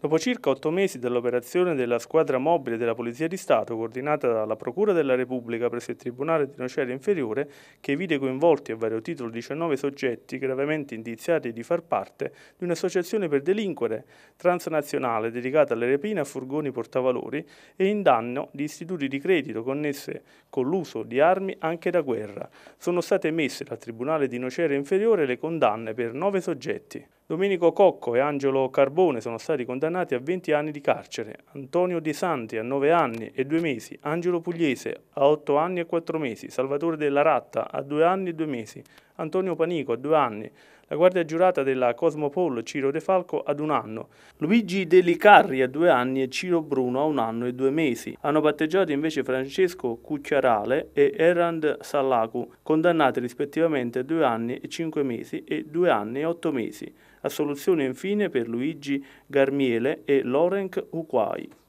Dopo circa otto mesi dall'operazione della squadra mobile della Polizia di Stato, coordinata dalla Procura della Repubblica presso il Tribunale di Nocera Inferiore, che vide coinvolti a vario titolo 19 soggetti gravemente indiziati di far parte di un'associazione per delinquere transnazionale dedicata alle rapine a furgoni portavalori e in danno di istituti di credito connesse con l'uso di armi anche da guerra, sono state emesse dal Tribunale di Nocera Inferiore le condanne per nove soggetti. Domenico Cocco e Angelo Carbone sono stati condannati a 20 anni di carcere, Antonio De Santi a 9 anni e 2 mesi, Angelo Pugliese a 8 anni e 4 mesi, Salvatore Della Ratta a 2 anni e 2 mesi, Antonio Panico a due anni, la guardia giurata della Cosmopol Ciro De Falco ad un anno, Luigi Delicarri a due anni e Ciro Bruno a un anno e due mesi. Hanno patteggiato invece Francesco Cucciarale e Erand Sallacu, condannati rispettivamente a due anni e cinque mesi e due anni e otto mesi. Assoluzione infine per Luigi Garmiele e Lorenc Uquai.